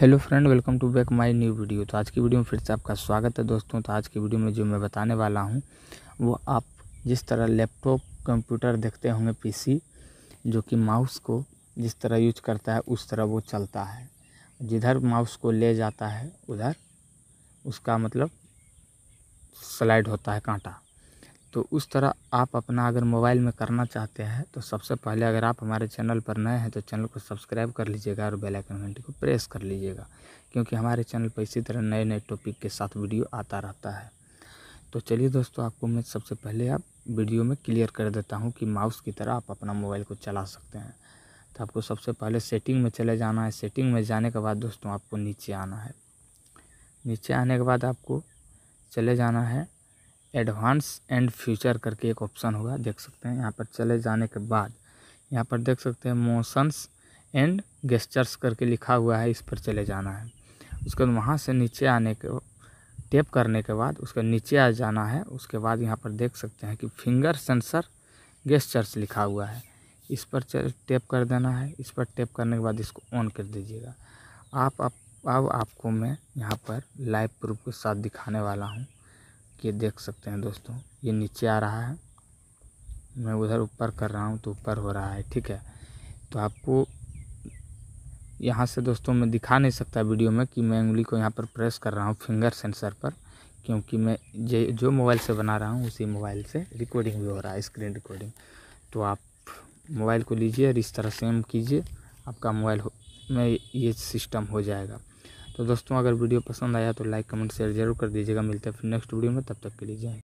hello friend welcome to back my new video तो आज की वीडियो में फिर से आपका स्वागत है दोस्तों तो आज की वीडियो में जो मैं बताने वाला हूं वो आप जिस तरह लैपटॉप कंप्यूटर देखते होंगे पीसी जो कि माउस को जिस तरह यूज करता है उस तरह वो चलता है जिधर माउस को ले जाता है उधर उसका मतलब स्लाइड होता है कांटा तो उस तरह आप अपना अगर मोबाइल में करना चाहते हैं तो सबसे पहले अगर आप हमारे चैनल पर नए हैं तो चैनल को सब्सक्राइब कर लीजिएगा और बेल आइकन घंटी को प्रेस कर लीजिएगा क्योंकि हमारे चैनल पर इसी तरह नए नए टॉपिक के साथ वीडियो आता रहता है तो चलिए दोस्तों आपको मैं सबसे पहले आप वीडियो में क्लियर कर देता हूँ कि माउस की तरह आप अपना मोबाइल को चला सकते हैं तो आपको सबसे पहले सेटिंग में चले जाना है सेटिंग में जाने के बाद दोस्तों आपको नीचे आना है नीचे आने के बाद आपको चले जाना है एडवांस एंड फ्यूचर करके एक ऑप्शन होगा देख सकते हैं यहाँ पर चले जाने के बाद यहाँ पर देख सकते हैं मोशंस एंड गेस्चर्स करके लिखा हुआ है इस पर चले जाना है उसके बाद वहाँ से नीचे आने के टेप करने के बाद उसके नीचे आ जाना है उसके बाद यहाँ पर देख सकते हैं कि फिंगर सेंसर गेस्चर्स लिखा हुआ है इस पर टेप कर देना है इस पर टेप करने के बाद इसको ऑन कर दीजिएगा आप अब आप, आपको मैं यहाँ पर लाइव प्रूफ के साथ दिखाने वाला हूँ ये देख सकते हैं दोस्तों ये नीचे आ रहा है मैं उधर ऊपर कर रहा हूँ तो ऊपर हो रहा है ठीक है तो आपको यहाँ से दोस्तों मैं दिखा नहीं सकता वीडियो में कि मैं उंगली को यहाँ पर प्रेस कर रहा हूँ फिंगर सेंसर पर क्योंकि मैं जे जो मोबाइल से बना रहा हूँ उसी मोबाइल से रिकॉर्डिंग भी हो रहा है स्क्रीन रिकॉर्डिंग तो आप मोबाइल को लीजिए और इस तरह सेम कीजिए आपका मोबाइल में ये सिस्टम हो जाएगा तो दोस्तों अगर वीडियो पसंद आया तो लाइक कमेंट शेयर जरूर कर दीजिएगा मिलते हैं फिर नेक्स्ट वीडियो में तब तक के लिए जाए